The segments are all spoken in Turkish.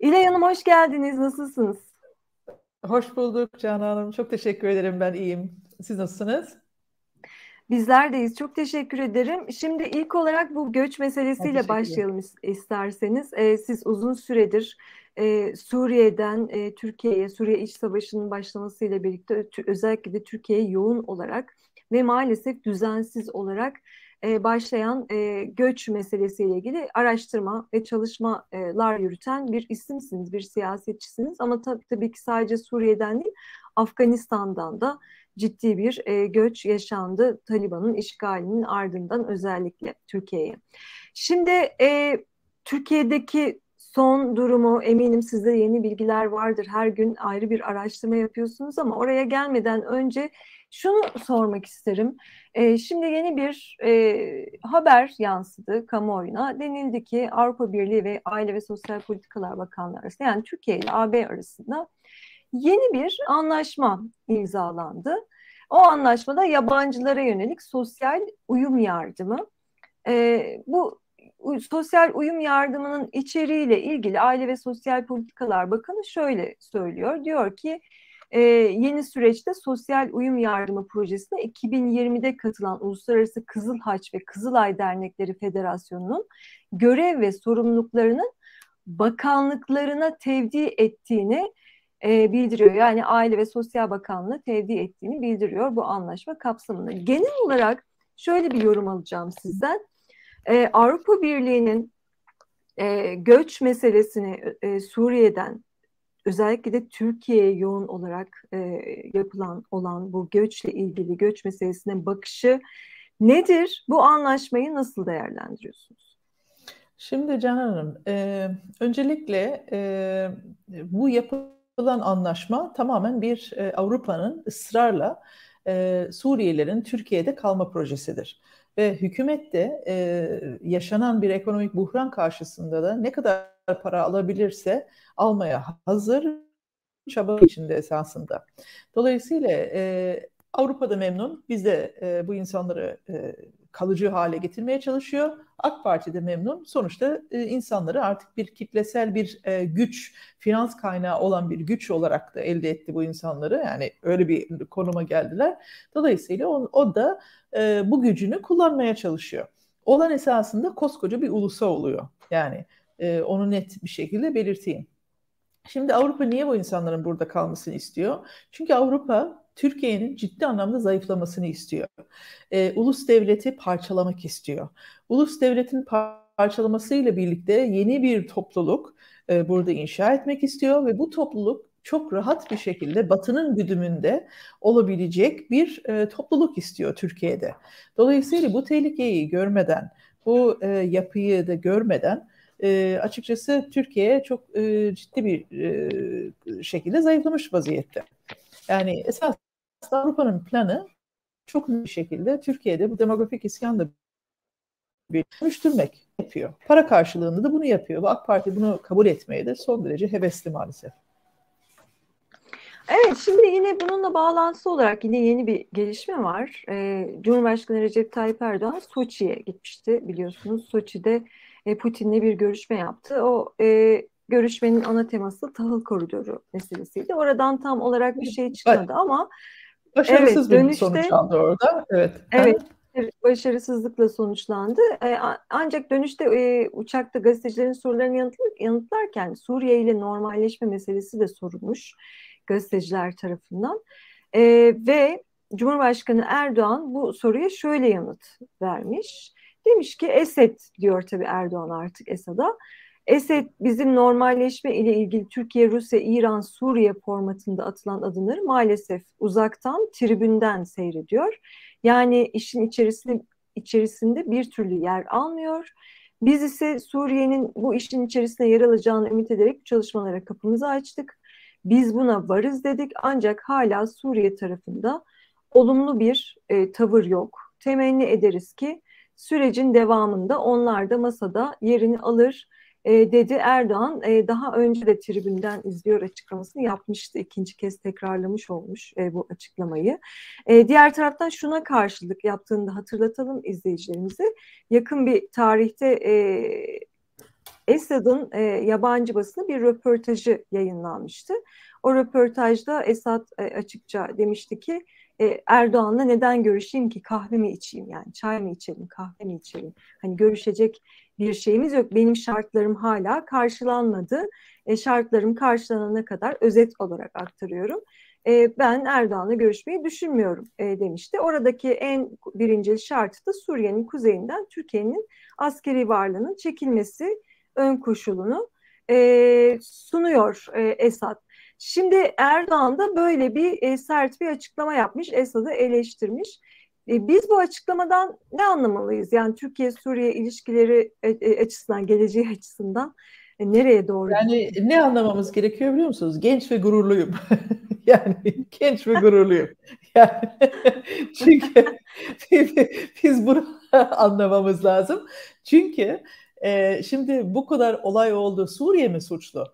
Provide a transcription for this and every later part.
İlay Hanım hoş geldiniz. Nasılsınız? Hoş bulduk Canan Hanım. Çok teşekkür ederim. Ben iyiyim. Siz nasılsınız? Bizler deyiz. Çok teşekkür ederim. Şimdi ilk olarak bu göç meselesiyle başlayalım isterseniz. Ee, siz uzun süredir e, Suriye'den e, Türkiye'ye, Suriye İç Savaşı'nın başlamasıyla birlikte özellikle de Türkiye'ye yoğun olarak ve maalesef düzensiz olarak e, başlayan e, göç meselesiyle ilgili araştırma ve çalışmalar yürüten bir isimsiniz, bir siyasetçisiniz. Ama tabii, tabii ki sadece Suriye'den değil, Afganistan'dan da ciddi bir e, göç yaşandı Taliban'ın işgalinin ardından özellikle Türkiye'ye. Şimdi e, Türkiye'deki son durumu eminim sizde yeni bilgiler vardır. Her gün ayrı bir araştırma yapıyorsunuz ama oraya gelmeden önce şunu sormak isterim. E, şimdi yeni bir e, haber yansıdı kamuoyuna. Denildi ki Avrupa Birliği ve Aile ve Sosyal Politikalar Bakanlığı arasında yani Türkiye ile AB arasında yeni bir anlaşma imzalandı. O anlaşmada yabancılara yönelik sosyal uyum yardımı. E, bu sosyal uyum yardımının içeriğiyle ilgili Aile ve Sosyal Politikalar Bakanı şöyle söylüyor. Diyor ki e, yeni süreçte Sosyal Uyum Yardımı Projesi'ne 2020'de katılan Uluslararası Kızıl Haç ve Kızılay Dernekleri Federasyonu'nun görev ve sorumluluklarının bakanlıklarına tevdi ettiğini e, bildiriyor. Yani Aile ve Sosyal Bakanlığı tevdi ettiğini bildiriyor bu anlaşma kapsamında. Genel olarak şöyle bir yorum alacağım sizden. E, Avrupa Birliği'nin e, göç meselesini e, Suriye'den özellikle de Türkiye'ye yoğun olarak e, yapılan olan bu göçle ilgili göç meselesine bakışı nedir? Bu anlaşmayı nasıl değerlendiriyorsunuz? Şimdi Can Hanım, e, öncelikle e, bu yapılan anlaşma tamamen bir e, Avrupa'nın ısrarla e, Suriyelilerin Türkiye'de kalma projesidir. Ve hükümet de e, yaşanan bir ekonomik buhran karşısında da ne kadar para alabilirse almaya hazır çaba içinde esasında. Dolayısıyla e, Avrupa'da memnun. Biz de e, bu insanları e, kalıcı hale getirmeye çalışıyor. AK Parti de memnun. Sonuçta e, insanları artık bir kitlesel bir e, güç, finans kaynağı olan bir güç olarak da elde etti bu insanları. Yani öyle bir konuma geldiler. Dolayısıyla o, o da e, bu gücünü kullanmaya çalışıyor. Olan esasında koskoca bir ulusa oluyor. Yani e, onu net bir şekilde belirteyim. Şimdi Avrupa niye bu insanların burada kalmasını istiyor? Çünkü Avrupa Türkiye'nin ciddi anlamda zayıflamasını istiyor. E, ulus devleti parçalamak istiyor. Ulus devletin parçalamasıyla birlikte yeni bir topluluk e, burada inşa etmek istiyor ve bu topluluk çok rahat bir şekilde Batı'nın güdümünde olabilecek bir e, topluluk istiyor Türkiye'de. Dolayısıyla bu tehlikeyi görmeden, bu e, yapıyı da görmeden e, açıkçası Türkiye çok e, ciddi bir e, şekilde zayıflamış vaziyette. Yani esas aslında Avrupa'nın planı çok bir şekilde Türkiye'de bu demografik iskanla dönüştürmek yapıyor. Para karşılığında da bunu yapıyor ve AK Parti bunu kabul etmeye de son derece hevesli maalesef. Evet şimdi yine bununla bağlantısı olarak yine yeni bir gelişme var. Ee, Cumhurbaşkanı Recep Tayyip Erdoğan Soçi'ye gitmişti biliyorsunuz. Soçi'de e, Putin'le bir görüşme yaptı. O e, görüşmenin ana teması tahıl koridoru meselesiydi. Oradan tam olarak bir şey çıkmadı ama Başarısız evet, dönüşte, bir sonuçlandı orada. Evet. Evet. Başarısızlıkla sonuçlandı. E, ancak dönüşte e, uçakta gazetecilerin sorularını yanıtlarken Suriye ile normalleşme meselesi de sorulmuş gazeteciler tarafından. E, ve Cumhurbaşkanı Erdoğan bu soruya şöyle yanıt vermiş. Demiş ki Esed diyor tabii Erdoğan artık Esad'a. Esed bizim normalleşme ile ilgili Türkiye, Rusya, İran, Suriye formatında atılan adımları maalesef uzaktan, tribünden seyrediyor. Yani işin içerisinde, içerisinde bir türlü yer almıyor. Biz ise Suriye'nin bu işin içerisinde yer alacağını ümit ederek çalışmalara kapımızı açtık. Biz buna varız dedik ancak hala Suriye tarafında olumlu bir e, tavır yok. Temenni ederiz ki sürecin devamında onlar da masada yerini alır ee, dedi Erdoğan. E, daha önce de tribünden izliyor açıklamasını yapmıştı. İkinci kez tekrarlamış olmuş e, bu açıklamayı. E, diğer taraftan şuna karşılık yaptığını da hatırlatalım izleyicilerimizi Yakın bir tarihte Esad'ın yabancı basını bir röportajı yayınlanmıştı. O röportajda Esad açıkça demişti ki Erdoğan'la neden görüşeyim ki kahve mi içeyim yani çay mı içelim kahve mi içelim hani görüşecek bir şeyimiz yok. Benim şartlarım hala karşılanmadı. E, şartlarım karşılanana kadar özet olarak aktarıyorum. E, ben Erdoğan'la görüşmeyi düşünmüyorum e, demişti. Oradaki en birinci şartı da Suriye'nin kuzeyinden Türkiye'nin askeri varlığının çekilmesi ön koşulunu e, sunuyor e, Esad. Şimdi Erdoğan da böyle bir e, sert bir açıklama yapmış, Esad'ı eleştirmiş. E, biz bu açıklamadan ne anlamalıyız? Yani Türkiye-Suriye ilişkileri e, e, açısından, geleceği açısından nereye doğru? Yani ne anlamamız gerekiyor biliyor musunuz? Genç ve gururluyum. yani genç ve gururluyum. Yani çünkü biz bunu anlamamız lazım. Çünkü e, şimdi bu kadar olay oldu. Suriye mi suçlu?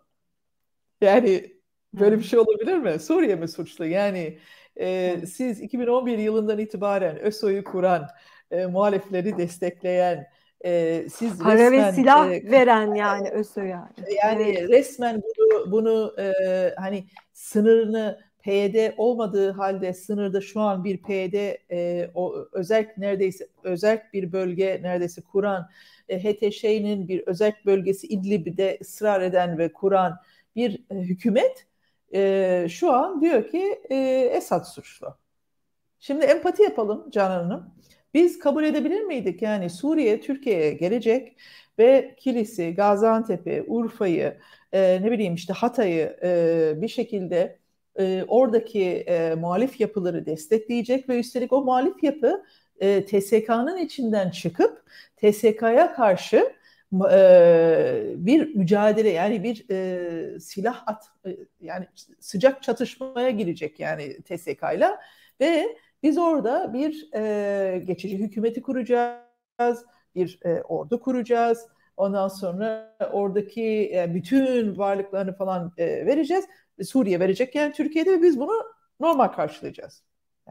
Yani böyle bir şey olabilir mi? Suriye mi suçlu? Yani e, siz 2011 yılından itibaren ÖSO'yu kuran, e, muhalifleri destekleyen, e, siz Para resmen, ve silah e, veren yani ÖSO'ya. Yani evet. resmen bunu, bunu e, hani sınırını PYD olmadığı halde sınırda şu an bir PYD e, o özel neredeyse özel bir bölge neredeyse kuran e, HTŞ'nin bir özel bölgesi İdlib'de ısrar eden ve kuran bir e, hükümet e, şu an diyor ki e, Esad suçlu. Şimdi empati yapalım Canan Hanım. Biz kabul edebilir miydik yani Suriye Türkiye'ye gelecek ve Kilis'i, Gaziantep'i, Urfa'yı, e, ne bileyim işte Hatay'ı e, bir şekilde e, oradaki e, muhalif yapıları destekleyecek ve üstelik o muhalif yapı e, TSK'nın içinden çıkıp TSK'ya karşı e, bir mücadele yani bir e, silah at e, yani sıcak çatışmaya girecek yani TSK'yla ve biz orada bir geçici hükümeti kuracağız, bir ordu kuracağız. Ondan sonra oradaki bütün varlıklarını falan vereceğiz. Suriye verecek yani Türkiye'de ve biz bunu normal karşılayacağız.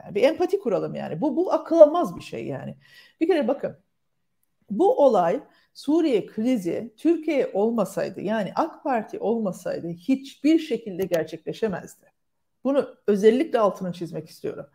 Yani bir empati kuralım yani. Bu bu akıl bir şey yani. Bir kere bakın. Bu olay Suriye krizi Türkiye olmasaydı yani AK Parti olmasaydı hiçbir şekilde gerçekleşemezdi. Bunu özellikle altını çizmek istiyorum.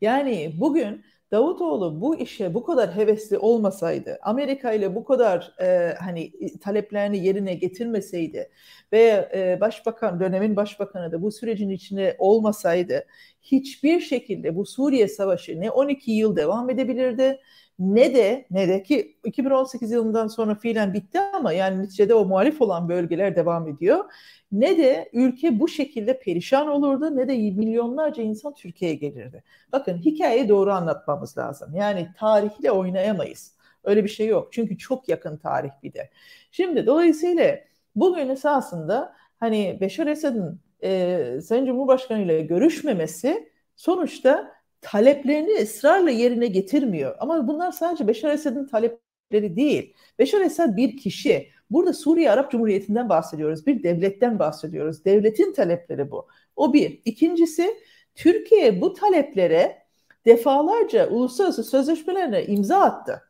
Yani bugün Davutoğlu bu işe bu kadar hevesli olmasaydı, Amerika ile bu kadar e, hani e, taleplerini yerine getirmeseydi ve e, başbakan dönemin başbakanı da bu sürecin içinde olmasaydı hiçbir şekilde bu Suriye savaşı ne 12 yıl devam edebilirdi ne de ne de ki 2018 yılından sonra fiilen bitti ama yani neticede o muhalif olan bölgeler devam ediyor. Ne de ülke bu şekilde perişan olurdu ne de milyonlarca insan Türkiye'ye gelirdi. Bakın hikayeyi doğru anlatmamız lazım. Yani tarihle oynayamayız. Öyle bir şey yok. Çünkü çok yakın tarih bir de. Şimdi dolayısıyla bugün esasında hani Beşar Esad'ın e, Sayın Cumhurbaşkanı ile görüşmemesi sonuçta taleplerini ısrarla yerine getirmiyor. Ama bunlar sadece Beşar Esad'ın talepleri değil. Beşar Esad bir kişi. Burada Suriye Arap Cumhuriyeti'nden bahsediyoruz. Bir devletten bahsediyoruz. Devletin talepleri bu. O bir. İkincisi Türkiye bu taleplere defalarca uluslararası sözleşmelerine imza attı.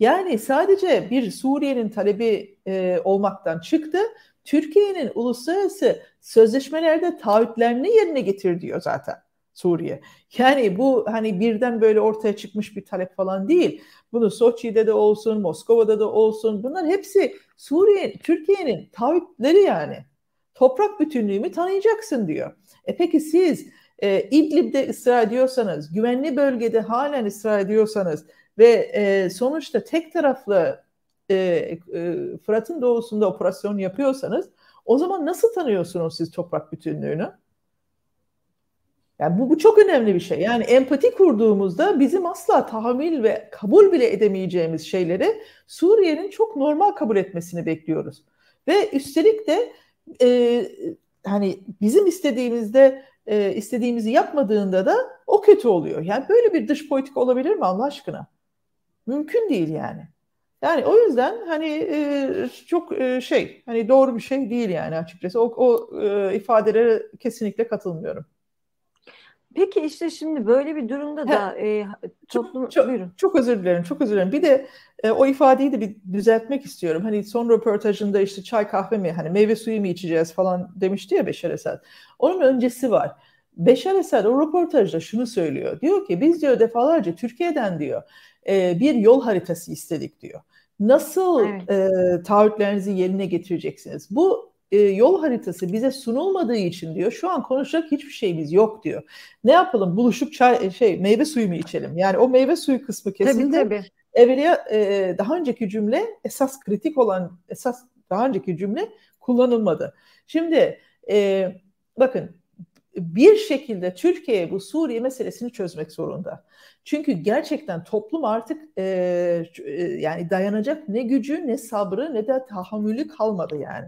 Yani sadece bir Suriye'nin talebi e, olmaktan çıktı. Türkiye'nin uluslararası sözleşmelerde taahhütlerini yerine getir diyor zaten. Suriye. Yani bu hani birden böyle ortaya çıkmış bir talep falan değil. Bunu Soçi'de de olsun, Moskova'da da olsun. Bunlar hepsi Suriye, Türkiye'nin taahhütleri yani. Toprak bütünlüğümü tanıyacaksın diyor. E peki siz e, İdlib'de ısrar ediyorsanız, güvenli bölgede halen ısrar ediyorsanız ve e, sonuçta tek taraflı e, e, Fırat'ın doğusunda operasyon yapıyorsanız o zaman nasıl tanıyorsunuz siz toprak bütünlüğünü? Yani bu, bu çok önemli bir şey. Yani empati kurduğumuzda bizim asla tahammül ve kabul bile edemeyeceğimiz şeyleri Suriye'nin çok normal kabul etmesini bekliyoruz. Ve üstelik de e, hani bizim istediğimizde e, istediğimizi yapmadığında da o kötü oluyor. Yani böyle bir dış politik olabilir mi Allah aşkına? Mümkün değil yani. Yani o yüzden hani e, çok e, şey hani doğru bir şey değil yani açıkçası. O, o e, ifadelere kesinlikle katılmıyorum. Peki işte şimdi böyle bir durumda da e, toplum... Çok, çok, çok özür dilerim, çok özür dilerim. Bir de e, o ifadeyi de bir düzeltmek istiyorum. Hani son röportajında işte çay kahve mi, hani meyve suyu mu içeceğiz falan demişti ya Beşer Esad. Onun öncesi var. Beşer Esad o röportajda şunu söylüyor. Diyor ki biz diyor defalarca Türkiye'den diyor e, bir yol haritası istedik diyor. Nasıl evet. e, taahhütlerinizi yerine getireceksiniz? Bu e, yol haritası bize sunulmadığı için diyor şu an konuşacak hiçbir şeyimiz yok diyor. Ne yapalım buluşup çay, e, şey meyve suyu mu içelim? Yani o meyve suyu kısmı kesildi. Tabii tabii. Evveliya e, daha önceki cümle esas kritik olan esas daha önceki cümle kullanılmadı. Şimdi e, bakın bir şekilde Türkiye bu Suriye meselesini çözmek zorunda. Çünkü gerçekten toplum artık e, e, yani dayanacak ne gücü ne sabrı ne de tahammülü kalmadı yani.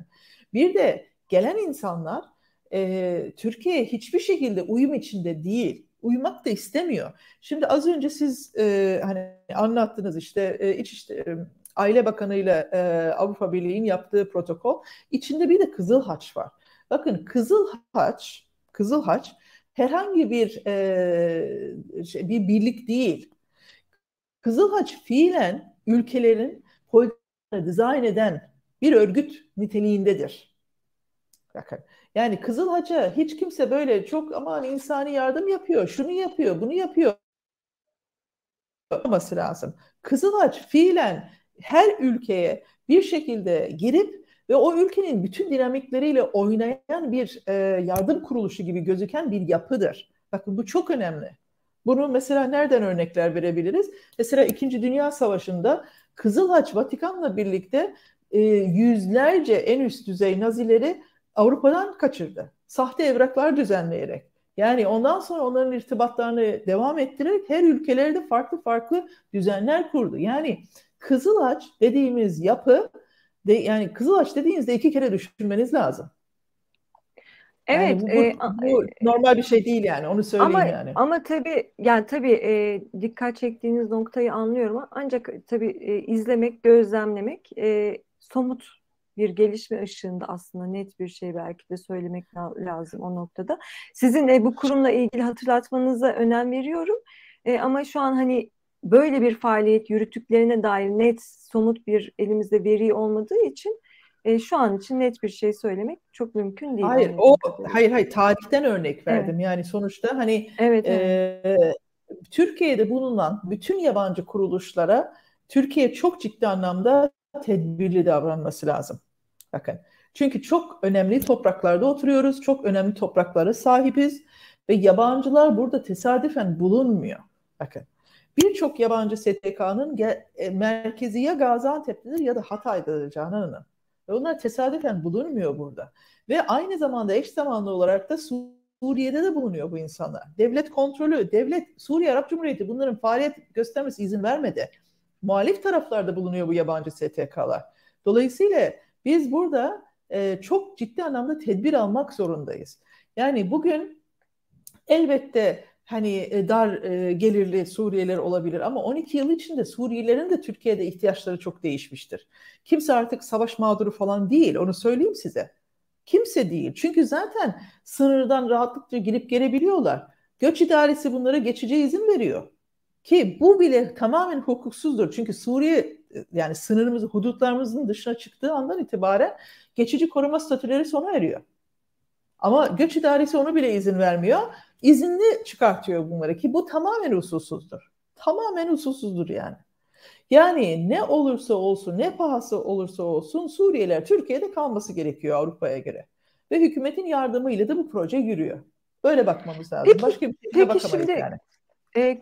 Bir de gelen insanlar e, Türkiye hiçbir şekilde uyum içinde değil. Uyumak da istemiyor. Şimdi az önce siz e, hani anlattınız işte e, iç işte e, Aile Bakanı ile e, Avrupa Birliği'nin yaptığı protokol içinde bir de Kızıl Haç var. Bakın Kızıl Haç, Kızıl Haç herhangi bir e, şey, bir birlik değil. Kızıl Haç fiilen ülkelerin politikalarını dizayn eden bir örgüt niteliğindedir. Bakın yani Kızıl Haç'a hiç kimse böyle çok aman insani yardım yapıyor, şunu yapıyor, bunu yapıyor olması lazım. Kızıl Haç fiilen her ülkeye bir şekilde girip ve o ülkenin bütün dinamikleriyle oynayan bir e, yardım kuruluşu gibi gözüken bir yapıdır. Bakın bu çok önemli. Bunu mesela nereden örnekler verebiliriz? Mesela İkinci Dünya Savaşı'nda Kızıl Haç Vatikan'la birlikte e, yüzlerce en üst düzey Nazileri Avrupa'dan kaçırdı. Sahte evraklar düzenleyerek. Yani ondan sonra onların irtibatlarını devam ettirerek her ülkelerde farklı farklı düzenler kurdu. Yani Kızılaç dediğimiz yapı de, yani Kızılaç dediğinizde iki kere düşünmeniz lazım. Evet, yani bu, bu, e, bu e, normal bir şey değil yani onu söyleyeyim ama, yani. Ama tabii yani tabii e, dikkat çektiğiniz noktayı anlıyorum ancak tabii e, izlemek, gözlemlemek e, somut bir gelişme ışığında aslında net bir şey belki de söylemek lazım o noktada. Sizin e, bu kurumla ilgili hatırlatmanıza önem veriyorum. E, ama şu an hani böyle bir faaliyet yürüttüklerine dair net somut bir elimizde veri olmadığı için e, şu an için net bir şey söylemek çok mümkün değil. Hayır, o hayır hayır şey. tarihten örnek verdim. Evet. Yani sonuçta hani evet, evet. E, Türkiye'de bulunan bütün yabancı kuruluşlara Türkiye çok ciddi anlamda tedbirli davranması lazım. Bakın. Çünkü çok önemli topraklarda oturuyoruz, çok önemli topraklara sahibiz ve yabancılar burada tesadüfen bulunmuyor. Bakın. Birçok yabancı STK'nın e, merkezi ya Gaziantep'tedir ya da Hatay'dadır Canan Hanım. Ve onlar tesadüfen bulunmuyor burada. Ve aynı zamanda eş zamanlı olarak da Suriye'de de bulunuyor bu insanlar. Devlet kontrolü, devlet Suriye Arap Cumhuriyeti bunların faaliyet göstermesi izin vermedi muhalif taraflarda bulunuyor bu yabancı STK'lar. Dolayısıyla biz burada e, çok ciddi anlamda tedbir almak zorundayız. Yani bugün elbette hani e, dar e, gelirli Suriyeliler olabilir ama 12 yıl içinde Suriyelilerin de Türkiye'de ihtiyaçları çok değişmiştir. Kimse artık savaş mağduru falan değil onu söyleyeyim size. Kimse değil. Çünkü zaten sınırdan rahatlıkla girip gelebiliyorlar. Göç idaresi bunlara geçici izin veriyor. Ki bu bile tamamen hukuksuzdur. Çünkü Suriye e, yani sınırımız, hudutlarımızın dışına çıktığı andan itibaren geçici koruma statüleri sona eriyor. Ama göç idaresi onu bile izin vermiyor. İzinli çıkartıyor bunları ki bu tamamen usulsüzdür. Tamamen usulsüzdür yani. Yani ne olursa olsun, ne pahası olursa olsun Suriyeliler Türkiye'de kalması gerekiyor Avrupa'ya göre. Ve hükümetin yardımıyla da bu proje yürüyor. Böyle bakmamız lazım. Peki, Başka bir şeye bakamayız şimdi, yani. E,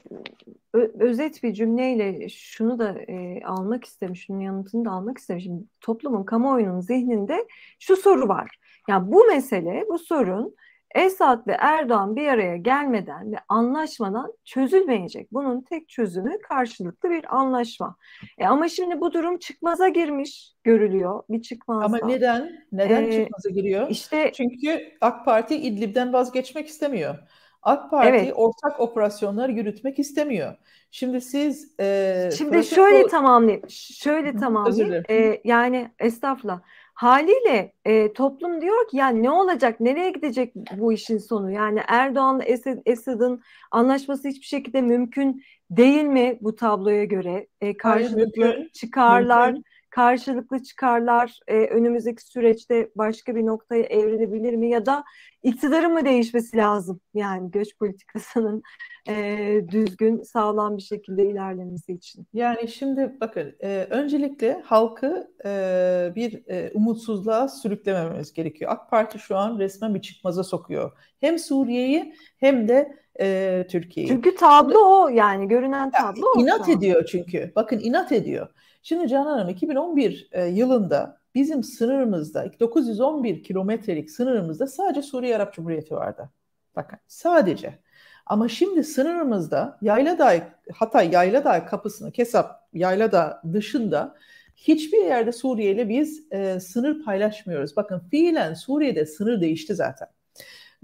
özet bir cümleyle şunu da e, almak istemiş, şunun yanıtını da almak istemişim. Toplumun, kamuoyunun zihninde şu soru var. Yani bu mesele, bu sorun Esad ve Erdoğan bir araya gelmeden ve anlaşmadan çözülmeyecek. Bunun tek çözümü karşılıklı bir anlaşma. E ama şimdi bu durum çıkmaza girmiş görülüyor. Bir çıkmazda. Ama neden? Neden ee, çıkmaza giriyor? İşte, Çünkü AK Parti İdlib'den vazgeçmek istemiyor. AK Parti evet. ortak operasyonları yürütmek istemiyor. Şimdi siz e, Şimdi protokol... şöyle tamamlayayım. Şöyle tamamlayayım. E, yani estağfurullah. Haliyle e, toplum diyor ki yani ne olacak, nereye gidecek bu işin sonu? Yani Erdoğan Esad, Esad'ın anlaşması hiçbir şekilde mümkün değil mi bu tabloya göre? E, karşılıklı Hayır, mümkün, çıkarlar mümkün karşılıklı çıkarlar e, önümüzdeki süreçte başka bir noktaya evrilebilir mi ya da iktidarın mı değişmesi lazım yani göç politikasının e, düzgün sağlam bir şekilde ilerlemesi için? Yani şimdi bakın e, öncelikle halkı e, bir e, umutsuzluğa sürüklemememiz gerekiyor. AK Parti şu an resmen bir çıkmaza sokuyor. Hem Suriye'yi hem de e, Türkiye'yi. Çünkü tablo o yani görünen tablo ya, inat o. ediyor çünkü. Bakın inat ediyor. Şimdi Canan Hanım 2011 e, yılında bizim sınırımızda 911 kilometrelik sınırımızda sadece Suriye Arap Cumhuriyeti vardı. Bakın sadece. Ama şimdi sınırımızda Yayladağ, Hatay Yayladağ kapısını, Kesap Yayladağ dışında hiçbir yerde Suriye ile biz e, sınır paylaşmıyoruz. Bakın fiilen Suriye'de sınır değişti zaten.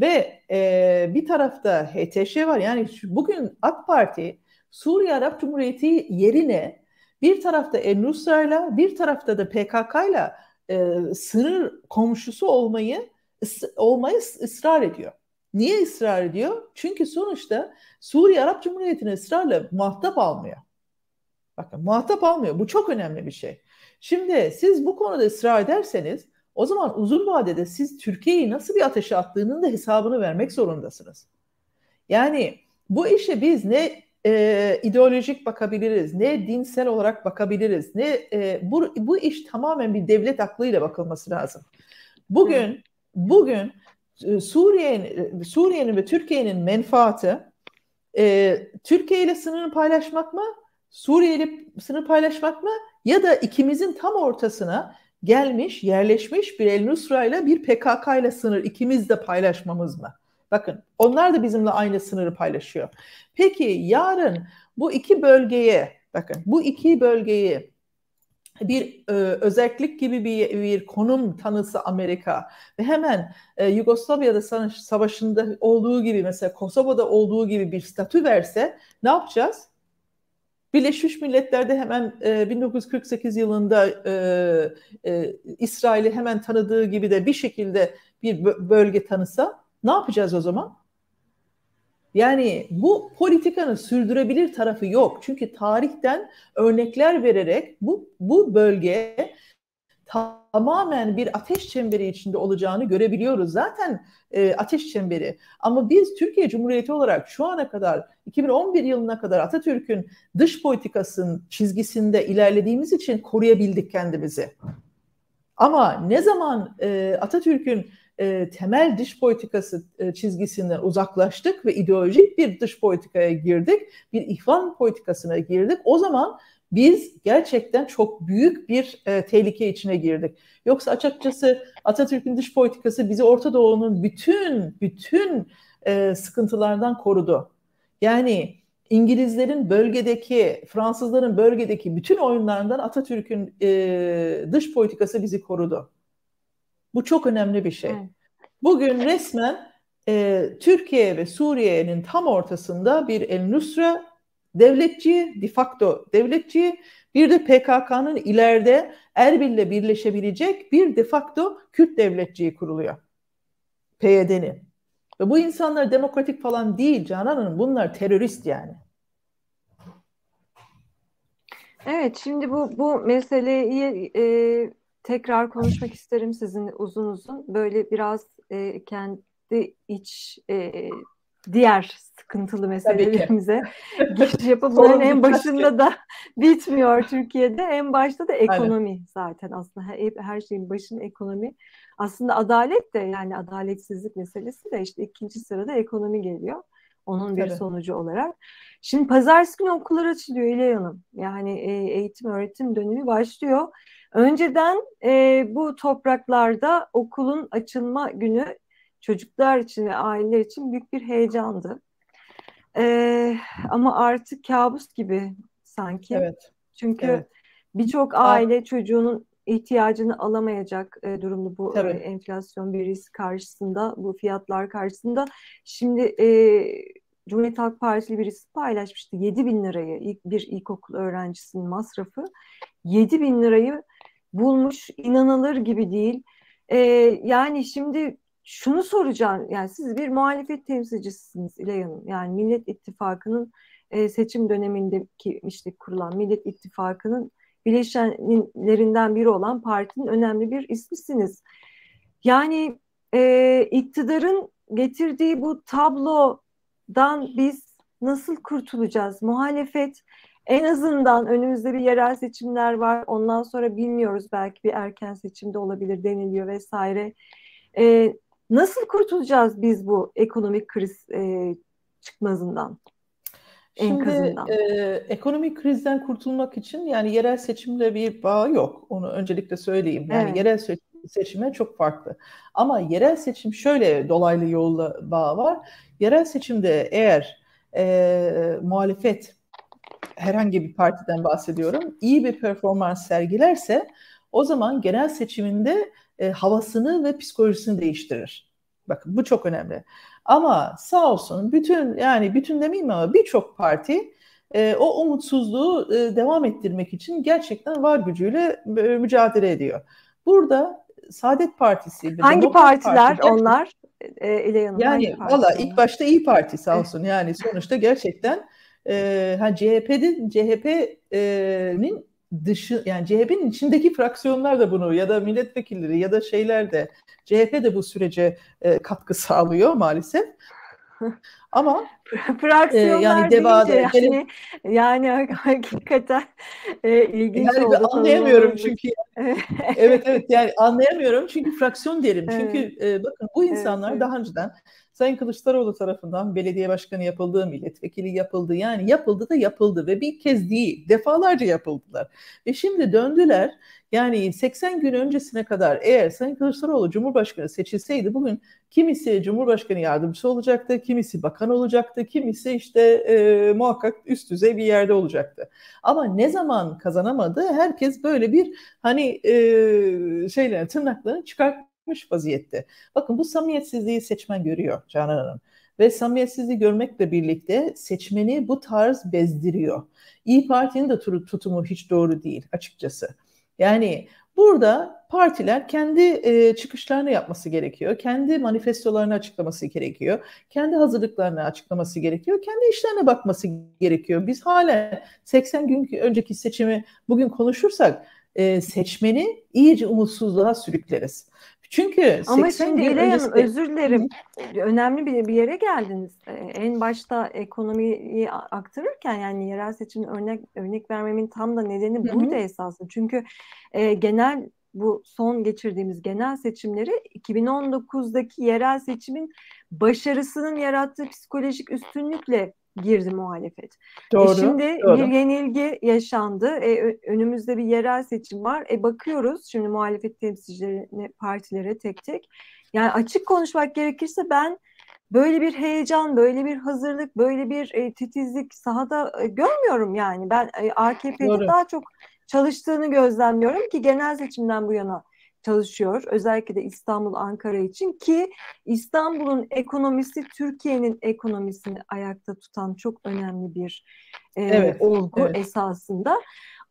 Ve e, bir tarafta HTŞ var. Yani şu, bugün AK Parti Suriye Arap Cumhuriyeti yerine bir tarafta Enrusya'yla bir tarafta da PKK'yla e, sınır komşusu olmayı olmayı ısrar ediyor. Niye ısrar ediyor? Çünkü sonuçta Suriye Arap Cumhuriyeti'ne ısrarla muhatap almıyor. Bakın muhatap almıyor. Bu çok önemli bir şey. Şimdi siz bu konuda ısrar ederseniz o zaman uzun vadede siz Türkiye'yi nasıl bir ateşe attığının da hesabını vermek zorundasınız. Yani bu işe biz ne e, ideolojik bakabiliriz, ne dinsel olarak bakabiliriz, ne e, bu bu iş tamamen bir devlet aklıyla bakılması lazım. Bugün bugün e, Suriye'nin e, Suriye'nin ve Türkiye'nin menfaati e, Türkiye ile sınırını paylaşmak mı, Suriye ile sınır paylaşmak mı ya da ikimizin tam ortasına gelmiş, yerleşmiş bir El Nusra ile bir PKK ile sınır ikimiz de paylaşmamız mı? Bakın onlar da bizimle aynı sınırı paylaşıyor. Peki yarın bu iki bölgeye bakın bu iki bölgeyi bir e, özellik gibi bir, bir konum tanısı Amerika ve hemen e, Yugoslavya'da savaşında olduğu gibi mesela Kosova'da olduğu gibi bir statü verse ne yapacağız? Birleşmiş Milletler'de hemen e, 1948 yılında e, e, İsrail'i hemen tanıdığı gibi de bir şekilde bir bölge tanısa ne yapacağız o zaman? Yani bu politikanın sürdürebilir tarafı yok. Çünkü tarihten örnekler vererek bu bu bölge tamamen bir ateş çemberi içinde olacağını görebiliyoruz. Zaten e, ateş çemberi. Ama biz Türkiye Cumhuriyeti olarak şu ana kadar 2011 yılına kadar Atatürk'ün dış politikasının çizgisinde ilerlediğimiz için koruyabildik kendimizi. Ama ne zaman e, Atatürk'ün e, temel dış politikası e, çizgisine uzaklaştık ve ideolojik bir dış politikaya girdik. Bir ihvan politikasına girdik. O zaman biz gerçekten çok büyük bir e, tehlike içine girdik. Yoksa açıkçası Atatürk'ün dış politikası bizi Orta Doğu'nun bütün bütün e, sıkıntılardan korudu. Yani İngilizlerin bölgedeki, Fransızların bölgedeki bütün oyunlardan Atatürk'ün e, dış politikası bizi korudu. Bu çok önemli bir şey. Evet. Bugün resmen e, Türkiye ve Suriye'nin tam ortasında bir El Nusra devletçi, difakto devletçi, bir de PKK'nın ileride Erbil'le birleşebilecek bir defakto Kürt devletçiyi kuruluyor. PYD'nin. Ve bu insanlar demokratik falan değil Canan Hanım. Bunlar terörist yani. Evet şimdi bu bu meseleyi e, tekrar konuşmak isterim sizin uzun uzun. Böyle biraz e, kendi iç e, diğer sıkıntılı meselelerimize giriş yapıp bunların en başında da bitmiyor Türkiye'de. En başta da ekonomi Aynen. zaten aslında her, her şeyin başında ekonomi. Aslında adalet de yani adaletsizlik meselesi de işte ikinci sırada ekonomi geliyor. Onun bir Tabii. sonucu olarak. Şimdi pazartesi günü okullar açılıyor İlay Hanım. Yani e, eğitim öğretim dönemi başlıyor. Önceden e, bu topraklarda okulun açılma günü çocuklar için ve aileler için büyük bir heyecandı. E, ama artık kabus gibi sanki. Evet. Çünkü evet. birçok aile çocuğunun ihtiyacını alamayacak e, durumda bu e, Tabii. e, enflasyon verisi karşısında, bu fiyatlar karşısında. Şimdi e, Cumhuriyet Halk Partili birisi paylaşmıştı 7 bin lirayı ilk bir ilkokul öğrencisinin masrafı 7 bin lirayı bulmuş inanılır gibi değil. E, yani şimdi şunu soracağım yani siz bir muhalefet temsilcisisiniz İlay Hanım yani Millet İttifakı'nın e, seçim dönemindeki işte kurulan Millet İttifakı'nın bileşenlerinden biri olan partinin önemli bir ismisiniz. Yani e, iktidarın getirdiği bu tablodan biz nasıl kurtulacağız? Muhalefet en azından önümüzde bir yerel seçimler var. Ondan sonra bilmiyoruz belki bir erken seçimde olabilir deniliyor vesaire. E, nasıl kurtulacağız biz bu ekonomik kriz e, çıkmazından? enkazından. Şimdi e, ekonomik krizden kurtulmak için yani yerel seçimle bir bağ yok. Onu öncelikle söyleyeyim. Yani evet. yerel seçime çok farklı. Ama yerel seçim şöyle dolaylı yolla bağ var. Yerel seçimde eğer e, muhalefet herhangi bir partiden bahsediyorum iyi bir performans sergilerse o zaman genel seçiminde e, havasını ve psikolojisini değiştirir. Bakın bu çok önemli. Ama sağ olsun bütün yani bütün demeyeyim ama birçok parti e, o umutsuzluğu e, devam ettirmek için gerçekten var gücüyle e, mücadele ediyor. Burada Saadet Partisi. Hangi partiler parti, onlar? E, ile yanında yani valla ilk başta İyi Parti sağ olsun yani sonuçta gerçekten e, ha, CHP'nin CHP'nin dışı yani CHP'nin içindeki fraksiyonlar da bunu ya da milletvekilleri ya da şeyler de CHP de bu sürece e, katkı sağlıyor maalesef. Ama fraksiyonlar e, yani devada yani, gene, yani hakikaten e, ilginç yani oldu. Anlayamıyorum çünkü. evet evet yani anlayamıyorum çünkü fraksiyon derim. Evet. Çünkü e, bakın bu insanlar evet, daha önceden Sayın Kılıçdaroğlu tarafından belediye başkanı yapıldı, milletvekili yapıldı. Yani yapıldı da yapıldı ve bir kez değil defalarca yapıldılar. Ve şimdi döndüler yani 80 gün öncesine kadar eğer Sayın Kılıçdaroğlu Cumhurbaşkanı seçilseydi bugün kimisi Cumhurbaşkanı yardımcısı olacaktı, kimisi bakan olacaktı, kimisi işte e, muhakkak üst düzey bir yerde olacaktı. Ama ne zaman kazanamadı herkes böyle bir hani e, şeylerin tırnaklarını çıkart çıkmış vaziyette. Bakın bu samimiyetsizliği seçmen görüyor Canan Hanım. Ve samimiyetsizliği görmekle birlikte seçmeni bu tarz bezdiriyor. İyi Parti'nin de tutumu hiç doğru değil açıkçası. Yani Burada partiler kendi e, çıkışlarını yapması gerekiyor. Kendi manifestolarını açıklaması gerekiyor. Kendi hazırlıklarını açıklaması gerekiyor. Kendi işlerine bakması gerekiyor. Biz hala 80 gün önceki seçimi bugün konuşursak e, seçmeni iyice umutsuzluğa sürükleriz. Çünkü ama şimdi İlay Hanım özür dilerim. Önemli bir, bir yere geldiniz. E, en başta ekonomiyi aktarırken yani yerel seçim örnek örnek vermemin tam da nedeni Hı-hı. buydu Çünkü e, genel bu son geçirdiğimiz genel seçimleri 2019'daki yerel seçimin başarısının yarattığı psikolojik üstünlükle girdi muhalefet. E, doğru, e şimdi doğru. bir yenilgi yaşandı. E, önümüzde bir yerel seçim var. E bakıyoruz şimdi muhalefet temsilcilerine, partilere tek tek. Yani açık konuşmak gerekirse ben böyle bir heyecan, böyle bir hazırlık, böyle bir e, titizlik sahada e, görmüyorum yani. Ben e, AKP'de daha çok çalıştığını gözlemliyorum ki genel seçimden bu yana çalışıyor. Özellikle de İstanbul, Ankara için ki İstanbul'un ekonomisi Türkiye'nin ekonomisini ayakta tutan çok önemli bir e, evet, olgu evet. esasında.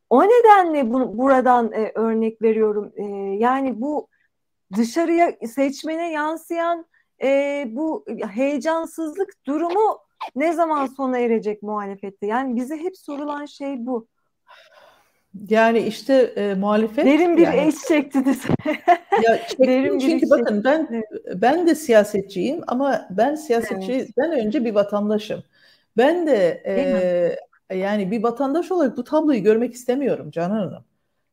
O nedenle bu, buradan e, örnek veriyorum. E, yani bu dışarıya seçmene yansıyan e, bu heyecansızlık durumu ne zaman sona erecek muhalefette? Yani bize hep sorulan şey bu. Yani işte e, muhalefet derin bir yani, eş çektiniz. ya çektim derin çünkü bir bakın ben ben de siyasetçiyim ama ben siyasetçiden evet. önce bir vatandaşım. Ben de e, yani bir vatandaş olarak bu tabloyu görmek istemiyorum Canan Hanım.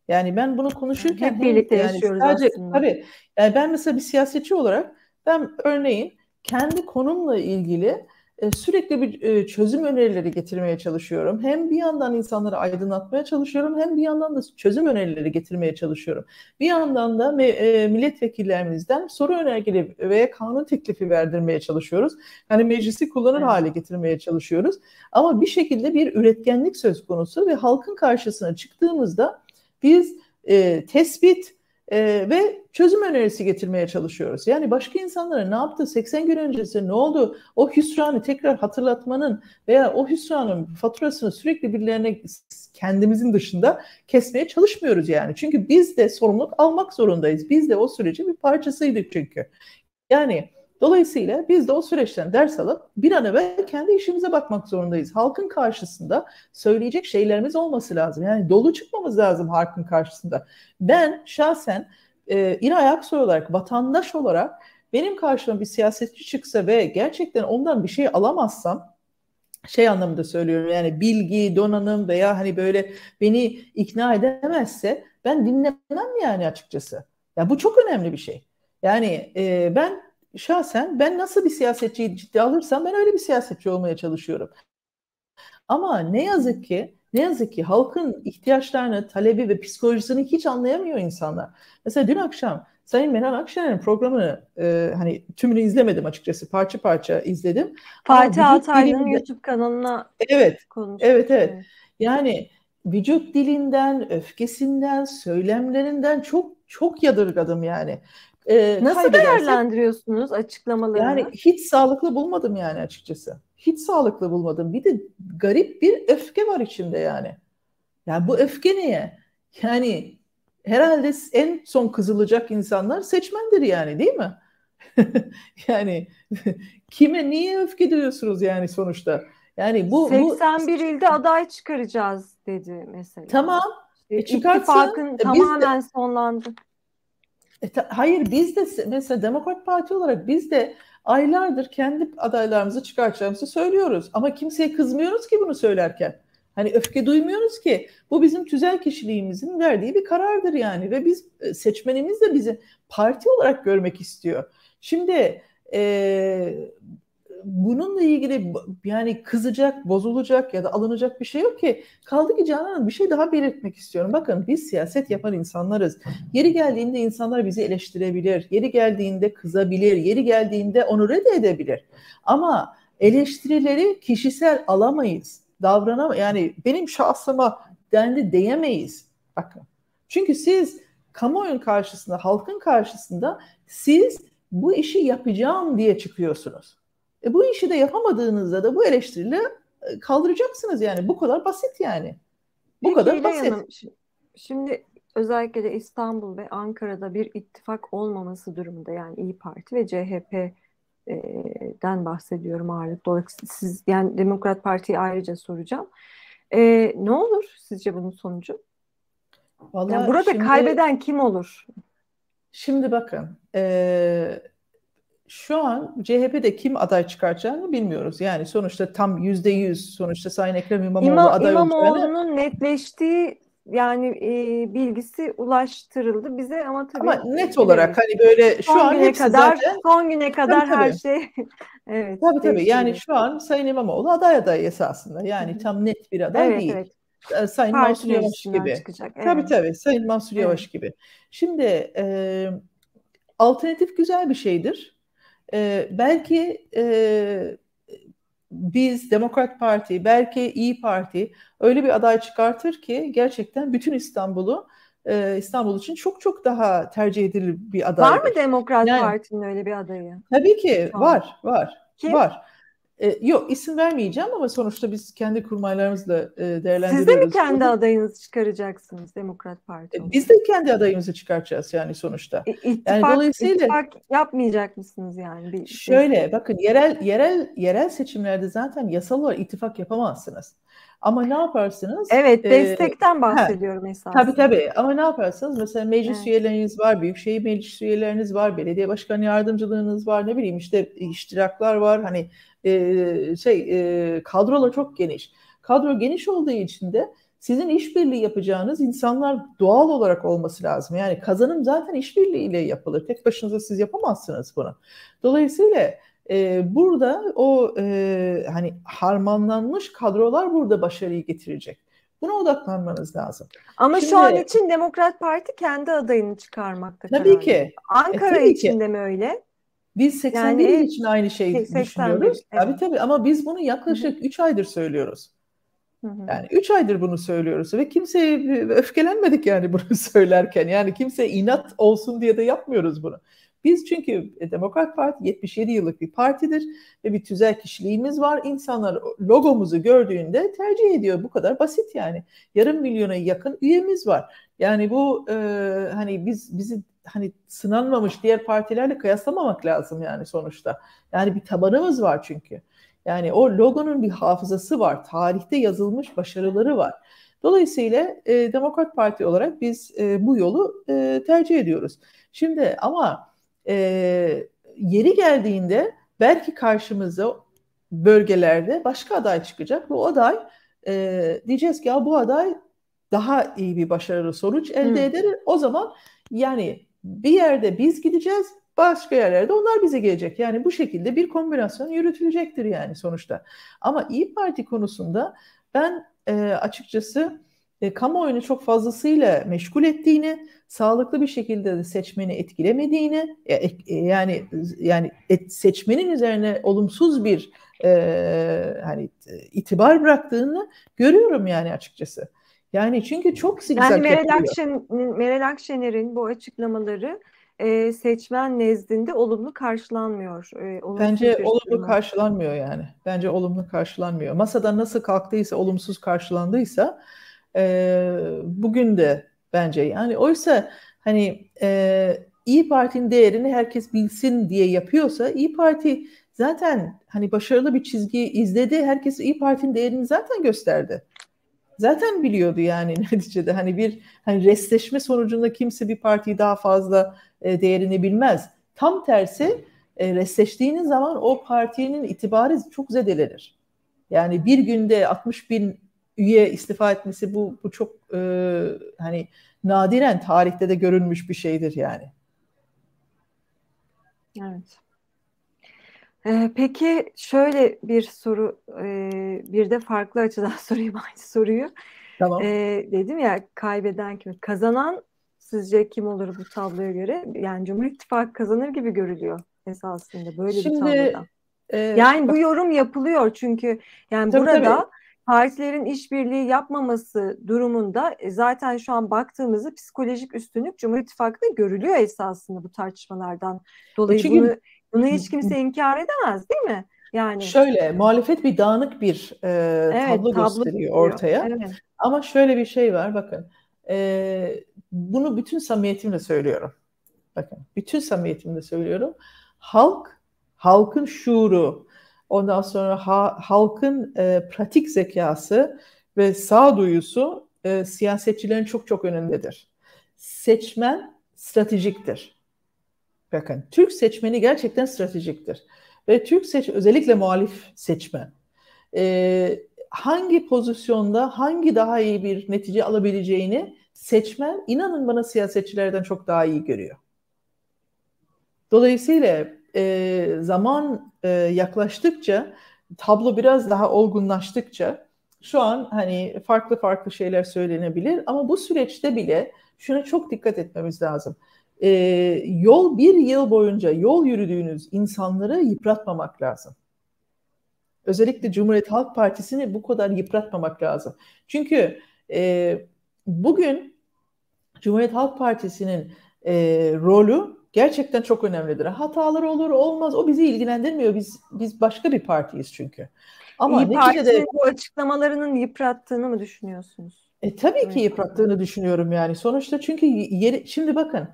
Yani ben bunu konuşurken hep birlikte yani yaşıyoruz sadece, aslında. Tabii. Yani ben mesela bir siyasetçi olarak ben örneğin kendi konumla ilgili e, sürekli bir e, çözüm önerileri getirmeye çalışıyorum. Hem bir yandan insanları aydınlatmaya çalışıyorum hem bir yandan da çözüm önerileri getirmeye çalışıyorum. Bir yandan da e, milletvekillerimizden soru önergeleri ve kanun teklifi verdirmeye çalışıyoruz. Yani meclisi kullanır hale getirmeye çalışıyoruz. Ama bir şekilde bir üretkenlik söz konusu ve halkın karşısına çıktığımızda biz e, tespit, e, ve çözüm önerisi getirmeye çalışıyoruz. Yani başka insanlara ne yaptı, 80 gün öncesi ne oldu, o hüsranı tekrar hatırlatmanın veya o hüsranın faturasını sürekli birilerine kendimizin dışında kesmeye çalışmıyoruz yani. Çünkü biz de sorumluluk almak zorundayız. Biz de o sürecin bir parçasıydık çünkü. Yani Dolayısıyla biz de o süreçten ders alıp bir an evvel kendi işimize bakmak zorundayız. Halkın karşısında söyleyecek şeylerimiz olması lazım. Yani dolu çıkmamız lazım halkın karşısında. Ben şahsen e, iri ayaksoy olarak, vatandaş olarak benim karşıma bir siyasetçi çıksa ve gerçekten ondan bir şey alamazsam şey anlamında söylüyorum yani bilgi, donanım veya hani böyle beni ikna edemezse ben dinlemem yani açıkçası. Ya bu çok önemli bir şey. Yani e, ben şahsen ben nasıl bir siyasetçiyi ciddi alırsam ben öyle bir siyasetçi olmaya çalışıyorum. Ama ne yazık ki ne yazık ki halkın ihtiyaçlarını, talebi ve psikolojisini hiç anlayamıyor insanlar. Mesela dün akşam Sayın Meral Akşener'in programını e, hani tümünü izlemedim açıkçası parça parça izledim. Fatih Altaylı'nın YouTube kanalına Evet. Konuştum. Evet evet. Yani vücut dilinden, öfkesinden, söylemlerinden çok çok yadırgadım yani. E, Nasıl değerlendiriyorsunuz açıklamaları? Yani hiç sağlıklı bulmadım yani açıkçası. Hiç sağlıklı bulmadım. Bir de garip bir öfke var içinde yani. Yani bu öfke niye? Yani herhalde en son kızılacak insanlar seçmendir yani değil mi? yani kime niye öfke duyuyorsunuz yani sonuçta? Yani bu 81 bu... ilde aday çıkaracağız dedi mesela. Tamam. E, çıkartsın. E, ittifakın tamamen de... sonlandı. E, ta, hayır biz de mesela Demokrat Parti olarak biz de aylardır kendi adaylarımızı çıkartacağımızı söylüyoruz. Ama kimseye kızmıyoruz ki bunu söylerken. Hani öfke duymuyoruz ki. Bu bizim tüzel kişiliğimizin verdiği bir karardır yani. Ve biz e, seçmenimiz de bizi parti olarak görmek istiyor. Şimdi e, bununla ilgili yani kızacak, bozulacak ya da alınacak bir şey yok ki. Kaldı ki Canan bir şey daha belirtmek istiyorum. Bakın biz siyaset yapan insanlarız. Yeri geldiğinde insanlar bizi eleştirebilir. Yeri geldiğinde kızabilir. Yeri geldiğinde onu de edebilir. Ama eleştirileri kişisel alamayız. Davranam yani benim şahsıma dendi diyemeyiz. Bakın. Çünkü siz kamuoyun karşısında, halkın karşısında siz bu işi yapacağım diye çıkıyorsunuz. E, bu işi de yapamadığınızda da bu eleştirili e, kaldıracaksınız yani. Bu kadar basit yani. Bu Peki, kadar basit. Hanım, şimdi özellikle de İstanbul ve Ankara'da bir ittifak olmaması durumunda yani İyi Parti ve CHP'den bahsediyorum ağırlıklı olarak. Siz yani Demokrat Parti'yi ayrıca soracağım. E, ne olur sizce bunun sonucu? Vallahi yani burada şimdi, kaybeden kim olur? Şimdi bakın, e, şu an CHP'de kim aday çıkaracağını bilmiyoruz. Yani sonuçta tam yüzde yüz sonuçta Sayın Ekrem İmamoğlu İmam, aday İmamoğlu'nun olacağını... netleştiği yani e, bilgisi ulaştırıldı bize ama tabii ama net olarak hani böyle şu son an güne kadar zaten, son güne kadar tabii, tabii. her şey evet tabii tabii yani şu an Sayın İmamoğlu aday aday esasında yani Hı-hı. tam net bir aday evet, değil. Evet. Ee, Sayın Parti Mansur Yavaş gibi. Çıkacak, evet. Tabii Sayın Mansur evet. Yavaş gibi. Şimdi e, alternatif güzel bir şeydir e, belki e, biz Demokrat Parti, belki İyi Parti öyle bir aday çıkartır ki gerçekten bütün İstanbul'u e, İstanbul için çok çok daha tercih edilir bir aday. Var mı Demokrat yani, Parti'nin öyle bir adayı? Tabii ki var, var, Kim? var. E, yok isim vermeyeceğim ama sonuçta biz kendi kurmaylarımızla e, değerlendiriyoruz. Siz de mi kendi adayınızı çıkaracaksınız Demokrat Parti? E, biz de kendi adayımızı çıkaracağız yani sonuçta. E, ittifak, yani dolayısıyla ittifak yapmayacak mısınız yani? Bir, şöyle bir... Şey? bakın yerel yerel yerel seçimlerde zaten yasal olarak ittifak yapamazsınız. Ama ne yaparsınız? Evet, e, destekten ee, bahsediyorum he, esasında. Tabii tabii. Ama ne yaparsınız? Mesela meclis evet. üyeleriniz var, büyükşehir meclis üyeleriniz var, belediye başkan yardımcılığınız var, ne bileyim işte iştiraklar var. Hani şey e, kadrola çok geniş. Kadro geniş olduğu için de sizin işbirliği yapacağınız insanlar doğal olarak olması lazım. Yani kazanım zaten işbirliğiyle yapılır. Tek başınıza siz yapamazsınız bunu. Dolayısıyla e, burada o e, hani harmanlanmış kadrolar burada başarıyı getirecek. Buna odaklanmanız lazım. Ama Şimdi, şu an için Demokrat Parti kendi adayını çıkarmakta. Tabii kararlı. ki. E, Ankara e, tabii için ki. de mi öyle? Biz 81 yani, için aynı şey 81, düşünüyoruz. Evet. Tabii tabii ama biz bunu yaklaşık hı 3 aydır söylüyoruz. Hı-hı. Yani 3 aydır bunu söylüyoruz ve kimseye öfkelenmedik yani bunu söylerken. Yani kimse inat olsun diye de yapmıyoruz bunu. Biz çünkü e, Demokrat Parti 77 yıllık bir partidir ve bir tüzel kişiliğimiz var. İnsanlar logomuzu gördüğünde tercih ediyor. Bu kadar basit yani. Yarım milyona yakın üyemiz var. Yani bu e, hani biz bizi hani sınanmamış diğer partilerle kıyaslamamak lazım yani sonuçta. Yani bir tabanımız var çünkü. Yani o logonun bir hafızası var. Tarihte yazılmış başarıları var. Dolayısıyla e, Demokrat Parti olarak biz e, bu yolu e, tercih ediyoruz. Şimdi ama e, yeri geldiğinde belki karşımıza bölgelerde başka aday çıkacak ve o aday e, diyeceğiz ki ya bu aday daha iyi bir başarılı sonuç elde hmm. eder. O zaman yani bir yerde biz gideceğiz, başka yerlerde onlar bize gelecek. Yani bu şekilde bir kombinasyon yürütülecektir yani sonuçta. Ama İyi Parti konusunda ben e, açıkçası e, kamuoyunu çok fazlasıyla meşgul ettiğini, sağlıklı bir şekilde de seçmeni etkilemediğini, e, e, yani yani et, seçmenin üzerine olumsuz bir e, hani e, itibar bıraktığını görüyorum yani açıkçası. Yani çünkü çok zigzag yani Meral, Akşen, Meral Akşener'in bu açıklamaları e, seçmen nezdinde olumlu karşılanmıyor. E, olumlu Bence olumlu karşılanmıyor yani. Bence olumlu karşılanmıyor. Masada nasıl kalktıysa, olumsuz karşılandıysa e, bugün de bence yani oysa hani e, İyi Parti'nin değerini herkes bilsin diye yapıyorsa İyi Parti zaten hani başarılı bir çizgi izledi. Herkes İyi Parti'nin değerini zaten gösterdi zaten biliyordu yani neticede hani bir hani restleşme sonucunda kimse bir partiyi daha fazla e, değerini bilmez. Tam tersi e, restleştiğiniz zaman o partinin itibarı çok zedelenir. Yani bir günde 60 bin üye istifa etmesi bu, bu çok e, hani nadiren tarihte de görülmüş bir şeydir yani. Evet peki şöyle bir soru, bir de farklı açıdan sorayım aynı soruyu. Tamam. dedim ya kaybeden kim? Kazanan sizce kim olur bu tabloya göre? Yani Cumhur İttifakı kazanır gibi görülüyor esasında böyle Şimdi, bir tablodan. E, yani bu yorum yapılıyor çünkü yani tabii, burada tabii. partilerin işbirliği yapmaması durumunda e, zaten şu an baktığımızda psikolojik üstünlük Cumhur İttifakı'nda görülüyor esasında bu tartışmalardan. E, dolayı çünkü, bunu bunu hiç kimse inkar edemez değil mi? Yani şöyle muhalefet bir dağınık bir e, evet, tablo, tablo gösteriyor diyor. ortaya. Evet. Ama şöyle bir şey var bakın. E, bunu bütün samimiyetimle söylüyorum. Bakın bütün samimiyetimle söylüyorum. Halk halkın şuuru, ondan sonra ha, halkın e, pratik zekası ve sağduyusu e, siyasetçilerin çok çok önündedir. Seçmen stratejiktir. Bakın Türk seçmeni gerçekten stratejiktir. Ve Türk seç özellikle muhalif seçmen e, hangi pozisyonda hangi daha iyi bir netice alabileceğini seçmen inanın bana siyasetçilerden çok daha iyi görüyor. Dolayısıyla e, zaman e, yaklaştıkça tablo biraz daha olgunlaştıkça şu an hani farklı farklı şeyler söylenebilir ama bu süreçte bile şuna çok dikkat etmemiz lazım e, yol bir yıl boyunca yol yürüdüğünüz insanları yıpratmamak lazım. Özellikle Cumhuriyet Halk Partisi'ni bu kadar yıpratmamak lazım. Çünkü e, bugün Cumhuriyet Halk Partisi'nin e, rolü gerçekten çok önemlidir. Hataları olur olmaz o bizi ilgilendirmiyor. Biz biz başka bir partiyiz çünkü. Ama İyi Parti'nin de... bu açıklamalarının yıprattığını mı düşünüyorsunuz? E, tabii ki yıprattığını düşünüyorum yani. Sonuçta çünkü yeri, şimdi bakın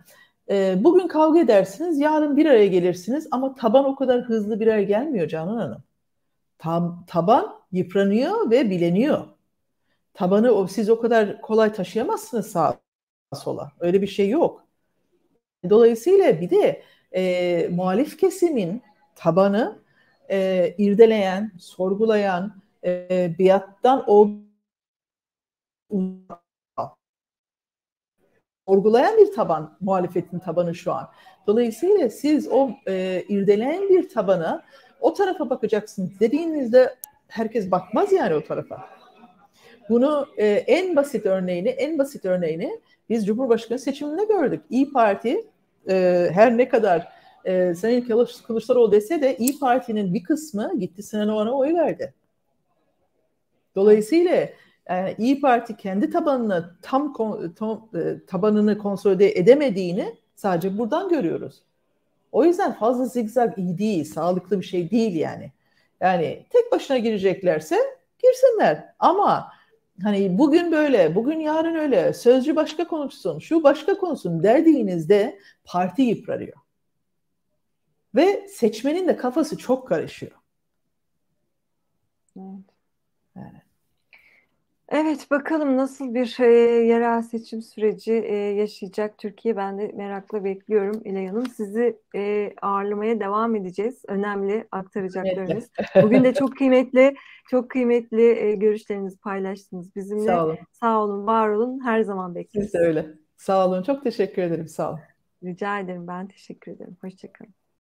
ee, bugün kavga edersiniz, yarın bir araya gelirsiniz ama taban o kadar hızlı bir araya gelmiyor Canan Hanım. Tam, taban yıpranıyor ve bileniyor. Tabanı o, siz o kadar kolay taşıyamazsınız sağa sola. Öyle bir şey yok. Dolayısıyla bir de e, muhalif kesimin tabanı e, irdeleyen, sorgulayan, e, biattan o sorgulayan bir taban muhalefetin tabanı şu an. Dolayısıyla siz o e, irdeleyen bir tabanı o tarafa bakacaksınız. dediğinizde herkes bakmaz yani o tarafa. Bunu e, en basit örneğini, en basit örneğini biz Cumhurbaşkanı seçiminde gördük. İyi Parti e, her ne kadar e, Sayın Kılıçdaroğlu dese de İyi Parti'nin bir kısmı gitti Sinan Oğan'a oy verdi. Dolayısıyla ee, iyi Parti kendi tabanını tam, e, tabanını konsolide edemediğini sadece buradan görüyoruz. O yüzden fazla zigzag iyi değil, sağlıklı bir şey değil yani. Yani tek başına gireceklerse girsinler ama hani bugün böyle, bugün yarın öyle, sözcü başka konuşsun, şu başka konuşsun derdiğinizde parti yıprarıyor Ve seçmenin de kafası çok karışıyor. Evet. Evet. Evet, bakalım nasıl bir e, yerel seçim süreci e, yaşayacak Türkiye. Ben de merakla bekliyorum İlay Hanım. Sizi e, ağırlamaya devam edeceğiz. Önemli aktaracaklarınız. Bugün de çok kıymetli, çok kıymetli e, görüşlerinizi paylaştınız bizimle. Sağ olun. Sağ olun, var olun. Her zaman bekleriz. Siz de öyle. Sağ olun. Çok teşekkür ederim. Sağ olun. Rica ederim. Ben teşekkür ederim. Hoşçakalın.